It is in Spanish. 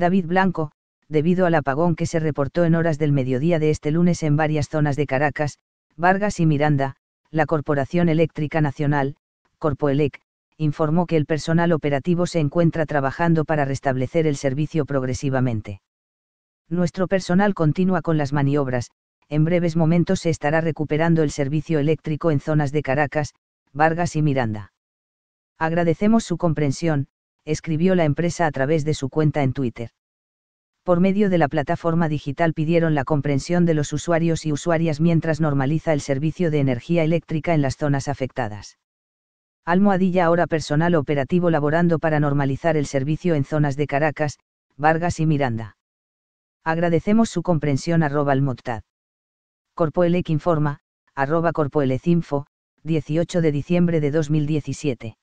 David Blanco, debido al apagón que se reportó en horas del mediodía de este lunes en varias zonas de Caracas, Vargas y Miranda, la Corporación Eléctrica Nacional, Corpoelec, informó que el personal operativo se encuentra trabajando para restablecer el servicio progresivamente. Nuestro personal continúa con las maniobras, en breves momentos se estará recuperando el servicio eléctrico en zonas de Caracas, Vargas y Miranda. Agradecemos su comprensión, escribió la empresa a través de su cuenta en Twitter. Por medio de la plataforma digital pidieron la comprensión de los usuarios y usuarias mientras normaliza el servicio de energía eléctrica en las zonas afectadas. Almohadilla ahora personal operativo laborando para normalizar el servicio en zonas de Caracas, Vargas y Miranda. Agradecemos su comprensión arroba almoctad. Corpoelec informa, arroba Corpoelecinfo, 18 de diciembre de 2017.